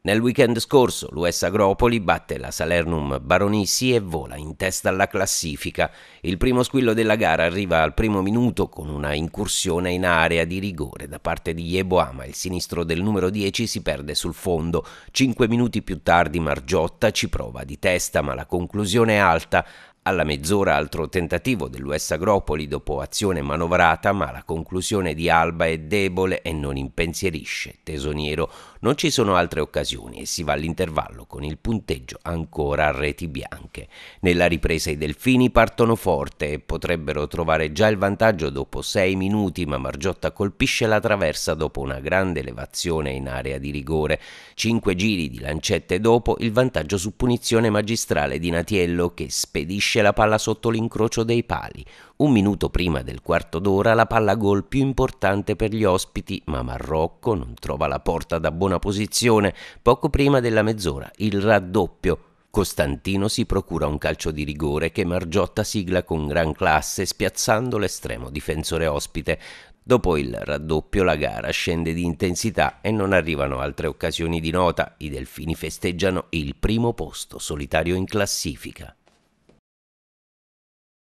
Nel weekend scorso l'US Agropoli batte la Salernum Baronissi e vola in testa alla classifica. Il primo squillo della gara arriva al primo minuto con una incursione in area di rigore da parte di Yeboama. Il sinistro del numero 10 si perde sul fondo. Cinque minuti più tardi Margiotta ci prova di testa ma la conclusione è alta. Alla mezz'ora altro tentativo dell'US Agropoli dopo azione manovrata, ma la conclusione di Alba è debole e non impensierisce Tesoniero. Non ci sono altre occasioni e si va all'intervallo con il punteggio ancora a reti bianche. Nella ripresa i Delfini partono forte e potrebbero trovare già il vantaggio dopo 6 minuti, ma Margiotta colpisce la traversa dopo una grande elevazione in area di rigore. 5 giri di lancette dopo il vantaggio su punizione magistrale di Natiello che spedisce finisce la palla sotto l'incrocio dei pali. Un minuto prima del quarto d'ora la palla gol più importante per gli ospiti, ma Marrocco non trova la porta da buona posizione. Poco prima della mezz'ora il raddoppio. Costantino si procura un calcio di rigore che Margiotta sigla con gran classe, spiazzando l'estremo difensore ospite. Dopo il raddoppio la gara scende di intensità e non arrivano altre occasioni di nota. I delfini festeggiano il primo posto solitario in classifica.